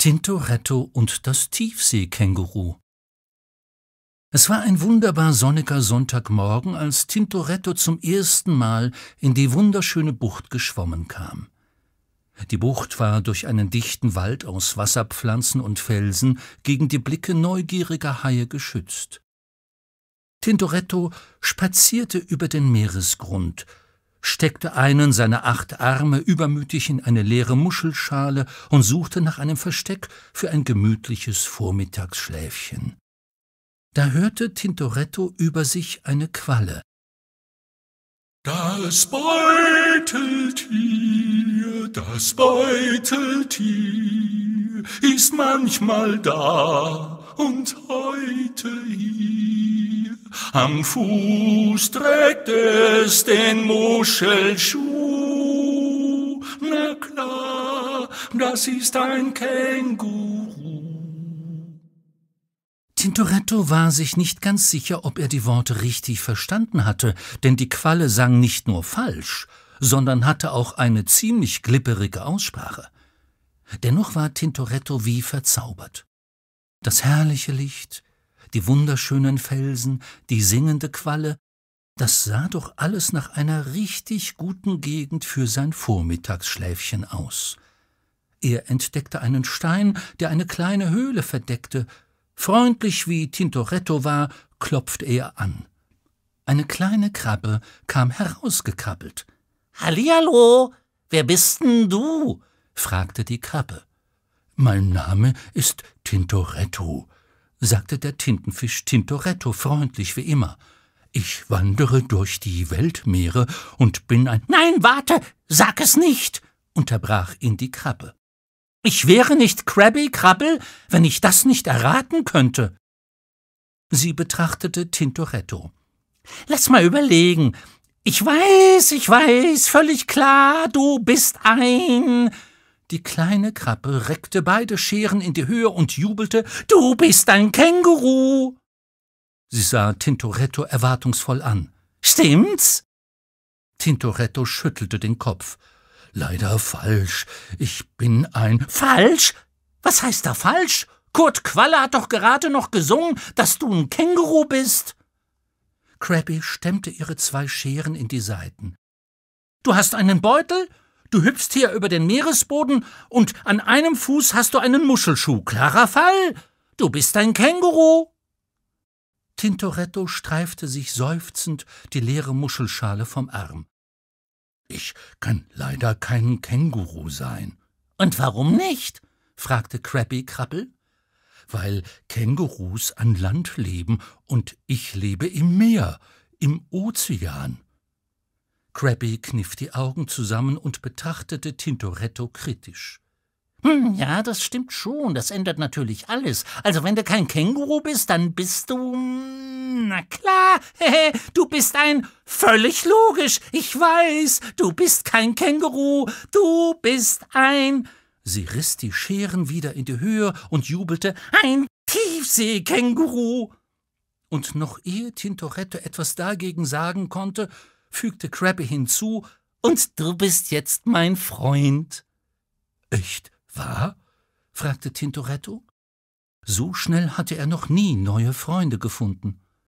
Tintoretto und das Tiefseekänguru. Es war ein wunderbar sonniger Sonntagmorgen, als Tintoretto zum ersten Mal in die wunderschöne Bucht geschwommen kam. Die Bucht war durch einen dichten Wald aus Wasserpflanzen und Felsen gegen die Blicke neugieriger Haie geschützt. Tintoretto spazierte über den Meeresgrund, steckte einen seiner acht Arme übermütig in eine leere Muschelschale und suchte nach einem Versteck für ein gemütliches Vormittagsschläfchen. Da hörte Tintoretto über sich eine Qualle. Das Beuteltier, das Beuteltier ist manchmal da und heute hier. Am Fuß trägt es den Muschelschuh. Na klar, das ist ein Känguru. Tintoretto war sich nicht ganz sicher, ob er die Worte richtig verstanden hatte, denn die Qualle sang nicht nur falsch, sondern hatte auch eine ziemlich glipperige Aussprache. Dennoch war Tintoretto wie verzaubert. Das herrliche Licht, die wunderschönen Felsen, die singende Qualle, das sah doch alles nach einer richtig guten Gegend für sein Vormittagsschläfchen aus. Er entdeckte einen Stein, der eine kleine Höhle verdeckte. Freundlich wie Tintoretto war, klopfte er an. Eine kleine Krabbe kam herausgekrabbelt. Hallihallo, wer bist denn du? fragte die Krabbe. Mein Name ist Tintoretto, sagte der Tintenfisch Tintoretto freundlich wie immer. Ich wandere durch die Weltmeere und bin ein. Nein, warte, sag es nicht, unterbrach ihn die Krabbe. Ich wäre nicht Krabby Krabbel, wenn ich das nicht erraten könnte. Sie betrachtete Tintoretto. Lass mal überlegen. Ich weiß, ich weiß, völlig klar, du bist ein. Die kleine Krabbe reckte beide Scheren in die Höhe und jubelte Du bist ein Känguru. Sie sah Tintoretto erwartungsvoll an. Stimmt's? Tintoretto schüttelte den Kopf. Leider falsch. Ich bin ein Falsch? Was heißt da falsch? Kurt Qualle hat doch gerade noch gesungen, dass du ein Känguru bist. Krabby stemmte ihre zwei Scheren in die Seiten. Du hast einen Beutel? Du hüpfst hier über den Meeresboden und an einem Fuß hast du einen Muschelschuh. Klarer Fall. Du bist ein Känguru. Tintoretto streifte sich seufzend die leere Muschelschale vom Arm. Ich kann leider kein Känguru sein. Und warum nicht? fragte Krabby Krabbel. Weil Kängurus an Land leben und ich lebe im Meer, im Ozean. Krabby kniff die Augen zusammen und betrachtete Tintoretto kritisch. Hm, ja, das stimmt schon. Das ändert natürlich alles. Also, wenn du kein Känguru bist, dann bist du. Hm, na klar, du bist ein. Völlig logisch, ich weiß. Du bist kein Känguru. Du bist ein. Sie riss die Scheren wieder in die Höhe und jubelte: Ein Tiefseekänguru! Und noch ehe Tintoretto etwas dagegen sagen konnte, fügte Krabbe hinzu, und du bist jetzt mein Freund. Echt wahr? fragte Tintoretto. So schnell hatte er noch nie neue Freunde gefunden.